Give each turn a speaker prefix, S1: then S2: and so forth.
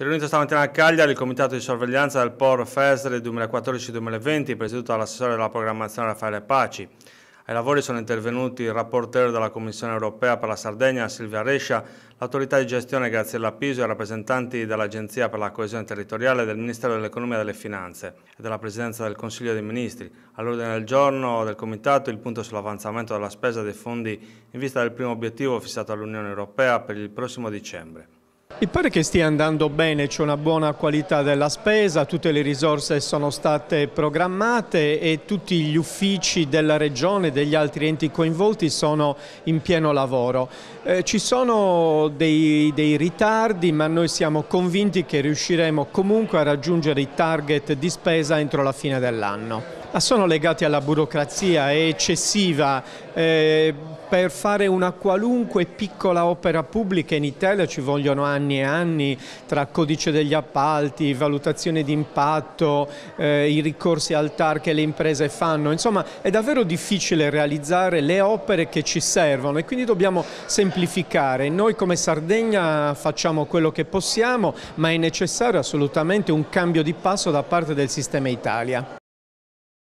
S1: Si è riunito stamattina a Cagliari il comitato di sorveglianza del POR FESRE 2014-2020 presieduto dall'assessore della programmazione Raffaele Paci. Ai lavori sono intervenuti il rapportero della Commissione europea per la Sardegna Silvia Rescia, l'autorità di gestione Graziella Piso e rappresentanti dell'Agenzia per la coesione territoriale del Ministero dell'Economia e delle Finanze e della Presidenza del Consiglio dei Ministri. All'ordine del giorno del Comitato il punto sull'avanzamento della spesa dei fondi in vista del primo obiettivo fissato all'Unione europea per il prossimo dicembre.
S2: Mi pare che stia andando bene, c'è una buona qualità della spesa, tutte le risorse sono state programmate e tutti gli uffici della Regione e degli altri enti coinvolti sono in pieno lavoro. Eh, ci sono dei, dei ritardi ma noi siamo convinti che riusciremo comunque a raggiungere i target di spesa entro la fine dell'anno. Ah, sono legati alla burocrazia, è eccessiva. Eh, per fare una qualunque piccola opera pubblica in Italia ci vogliono anni e anni tra codice degli appalti, valutazione di impatto, eh, i ricorsi al TAR che le imprese fanno. Insomma, è davvero difficile realizzare le opere che ci servono e quindi dobbiamo semplificare. Noi come Sardegna facciamo quello che possiamo, ma è necessario assolutamente un cambio di passo da parte del sistema Italia.